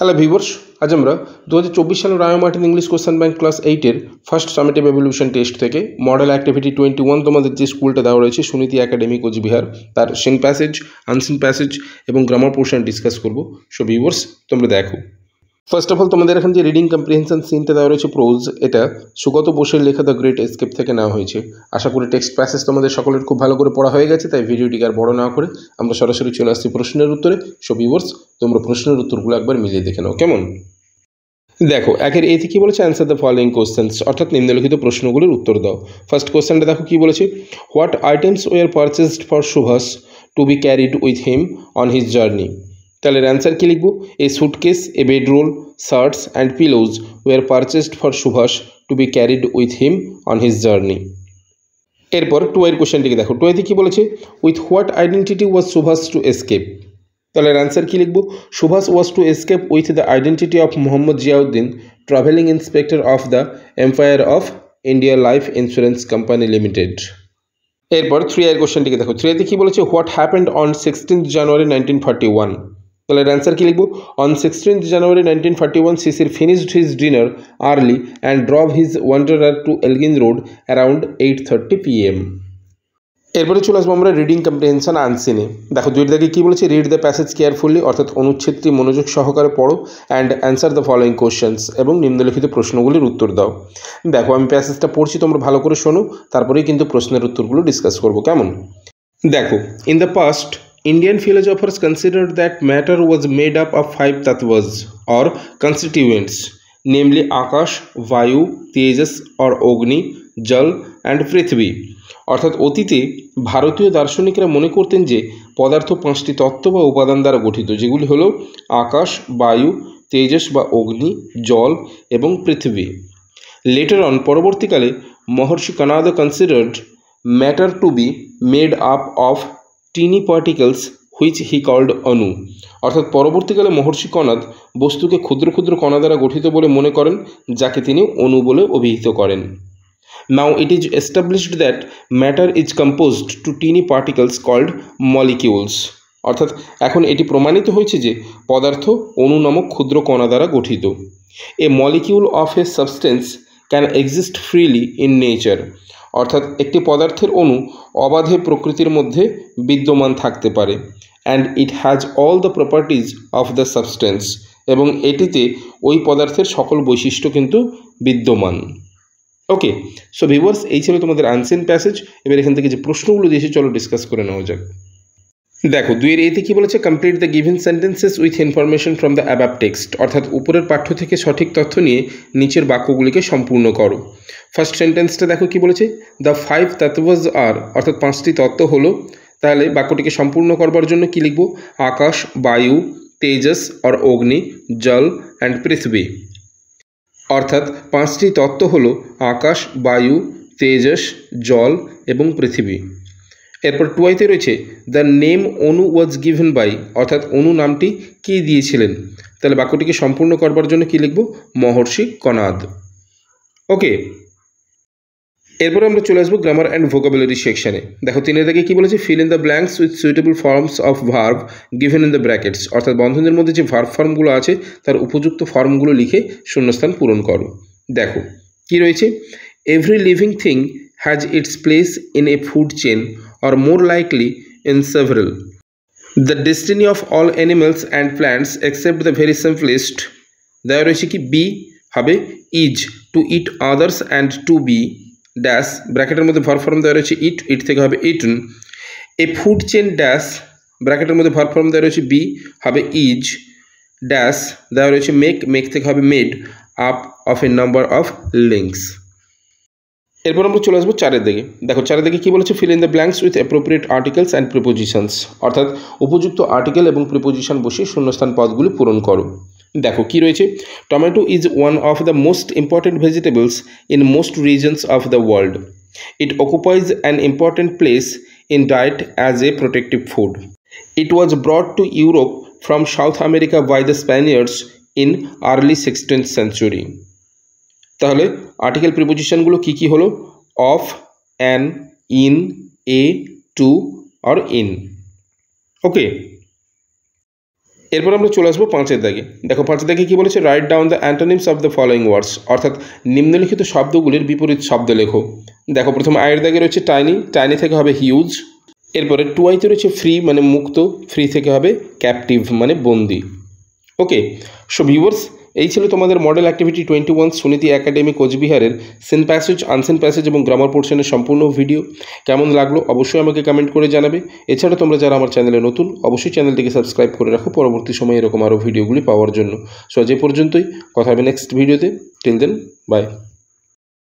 Hello ভিভোর্স আজ আমরা দু হাজার চব্বিশ সালের Ray Martin English question bank class এইটের ফার্স্ট সামেটিভ এভলিউশন টেস্ট থেকে মডেল অ্যাক্টিভিটি টোয়েন্টি ওয়ান তোমাদের যে স্কুলটা দেওয়া রয়েছে সুনীতি একাডেমি কোচবিহার তার সিন প্যাসেজ আনসিন প্যাসেজ এবং গ্রামার পোর্শন ডিসকাস করবো সো ভিভোর্স তোমরা দেখো ফার্স্ট অফ অল তোমাদের এখানে যে রিডিং কম্প্রিহেনশন সিনটা দেওয়া রয়েছে প্রোজ এটা সুগত বোসের লেখা দ্য গ্রেট এসকেপ থেকে নেওয়া হয়েছে আশা করি টেক্সট প্যাসেজ তোমাদের সকলের খুব ভালো করে পড়া হয়ে গেছে তাই ভিডিওটিকে আর বড় না করে আমরা সরাসরি চলে আসছি প্রশ্নের উত্তরে সো ভিউয়ার্স তোমরা প্রশ্নের উত্তরগুলো একবার মিলিয়ে দেখে নাও কেমন দেখো একের এতে কি বলেছে অ্যান্সার দ্য ফলোয়িং কোশ্চেন্স অর্থাৎ নিম্নলিখিত প্রশ্নগুলির উত্তর দাও ফার্স্ট কোশ্চেনটা দেখো কী বলেছে what items were purchased for Subhash to be carried with him on his journey তাহলে অ্যান্সার কী লিখব a suitcase a bedroll shirts and pillows were purchased for Subhash to be carried with him on his journey এরপর টুয়ের কোশ্চেনটিকে দেখো টুয়েতে কী বলেছে with what identity was Subhash to escape তাহলে অ্যান্সার কী লিখব Subhash was to escape with the identity of Mohammad Ziauddin travelling inspector of the Empire of India Life Insurance Company Limited এরপর থ্রি এর কোশ্চেনটিকে দেখো থ্রিতে কী বলেছে what happened on sixteen January nineteen forty one তাহলে অ্যান্সার কী লিখবো on sixteenth January nineteen forty one Sisir finished his dinner early and drop his Wanderer to Elgin Road around eight thirty PM এরপরে চলে আসবো আমরা রিডিং কম্প্রিহেনশন আনসিনে দেখো দুই থেকে কী বলেছি রিড দ্য প্যাসেজ কেয়ারফুলি অর্থাৎ অনুচ্ছেদটি মনোযোগ সহকারে পড়ো and answer the following questions এবং নিম্নলিখিত প্রশ্নগুলির উত্তর দাও দেখো আমি প্যাসেজটা পড়ছি তোমরা ভালো করে শোনো তারপরেই কিন্তু প্রশ্নের উত্তরগুলো ডিসকাস করবো কেমন দেখো in the past Indian philosophers considered that matter was made up of five tattvas or constituents, namely Akash, Vayu, Tejas or Ogni, jal and prithvi অর্থাৎ অতীতে ভারতীয় দার্শনিকরা মনে করতেন যে পদার্থ পাঁচটি তত্ত্ব বা উপাদান দ্বারা গঠিত যেগুলি হল আকাশ বায়ু তেজস বা অগ্নি জল এবং পৃথিবী লেটার অন পরবর্তীকালে Maharshi Kanada considered matter to be made up of tiny particles which he called anu অর্থাৎ পরবর্তীকালে মহর্ষি কণাদ বস্তুকে ক্ষুদ্র ক্ষুদ্র কণা দ্বারা গঠিত বলে মনে করেন যাকে তিনি অনু বলে অভিহিত করেন now it is established that matter is composed to tiny particles called molecules অর্থাৎ এখন এটি প্রমাণিত হয়েছে যে পদার্থ অনু নামক ক্ষুদ্র কণা দ্বারা গঠিত a molecule of a substance can exist freely in nature অর্থাৎ একটি পদার্থের অণু অবাধে প্রকৃতির মধ্যে বিদ্যমান থাকতে পারে and it has all the properties of the substance এবং এটিতে ওই পদার্থের সকল বৈশিষ্ট্য কিন্তু বিদ্যমান ওকে সো ভিভার্স এই ছিল তোমাদের আনসিন প্যাসেজ এবার এখান থেকে যে প্রশ্নগুলো দিয়েছি চলো ডিসকাস করে নেওয়া যাক দেখো দুইয়ের এতে কি বলেছে complete the given sentences with information from the above text অর্থাৎ উপরের পাঠ্য থেকে সঠিক তথ্য নিয়ে নিচের বাক্যগুলিকে সম্পূর্ণ করো ফার্স্ট সেন্টেন্সটা দেখো কি বলেছে দ্য ফাইভ তত্ত্বজ আর অর্থাৎ পাঁচটি তত্ত্ব হলো তাহলে বাক্যটিকে সম্পূর্ণ করবার জন্য কি লিখবো আকাশ বায়ু তেজস আর অগ্নি জল অ্যান্ড পৃথিবী অর্থাৎ পাঁচটি তত্ত্ব হলো আকাশ বায়ু তেজস জল এবং পৃথিবী এরপর টুয়াইতে রয়েছে the name anu was given by অর্থাৎ অনু নামটি কে দিয়েছিলেন তাহলে বাক্যটিকে সম্পূর্ণ করবার জন্য কি লিখব মহর্ষি কনাদ ওকে এরপরে আমরা চলে আসবো গ্রামার অ্যান্ড ভোকাবুলারি সেকশনে দেখো তিনের দাগে কী বলেছে fill in the blanks with suitable forms of verb given in the brackets অর্থাৎ বন্ধনের মধ্যে যে ভার্ভ ফর্মগুলো আছে তার উপযুক্ত ফর্মগুলো লিখে শূন্যস্থান পূরণ করো দেখো কি রয়েছে every living thing has its place in a food chain or more likely in several. The destiny of all animals and plants except the very simplest দেওয়া রয়েছে কি বি হবে is to eat others and to be dash ব্র্যাকেটের মধ্যে ভর form দেওয়া রয়েছে ইট eat থেকে হবে eaten a food chain dash ব্র্যাকেটের মধ্যে ভর ফর্ম দেওয়া রয়েছে বি হবে ইজ ড্যাশ দেওয়া রয়েছে মেক মেক থেকে হবে made up of a number of links এরপর আমরা চলে আসবো চারের দিকে দেখো চারের দিকে কী বলেছে fill in the blanks with appropriate articles and prepositions অর্থাৎ উপযুক্ত আর্টিকেল এবং প্রিপোজিশন বসিয়ে শূন্যস্থান পদগুলি পূরণ করো দেখো কি রয়েছে tomato is one of the most important vegetables in most regions of the world it occupies an important place in diet as a protective food it was brought to Europe from South America by the Spaniards in early 16th century তাহলে article প্রিপোজিশনগুলো কি কি হলো of an in a to আর in okay এরপর আমরা চলে আসবো পাঁচের দাগে দেখো পাঁচের দাগে কি বলেছে write down the antonyms of the following words অর্থাৎ নিম্নলিখিত শব্দগুলির বিপরীত শব্দ লেখো দেখো প্রথম আয়ের দাগে রয়েছে টাইনি টাইনি থেকে হবে হিউজ এরপরে আইতে রয়েছে ফ্রি মানে মুক্ত ফ্রি থেকে হবে ক্যাপটিভ মানে বন্দি ওকে সো ভিউয়ার্স এই ছিল তোমাদের model activity twenty one Suniti Academy কোচবিহারের সিন প্যাসেজ আনসিন প্যাসেজ এবং গ্রামার পোর্শনের সম্পূর্ণ ভিডিও কেমন লাগলো অবশ্যই আমাকে কমেন্ট করে জানাবে এছাড়া তোমরা যারা আমার চ্যানেলে নতুন অবশ্যই চ্যানেলটিকে সাবস্ক্রাইব করে রাখো পরবর্তী সময়ে এরকম আরও ভিডিওগুলি পাওয়ার জন্য সো যে পর্যন্তই কথা হবে নেক্সট ভিডিওতে টিল দেন বাই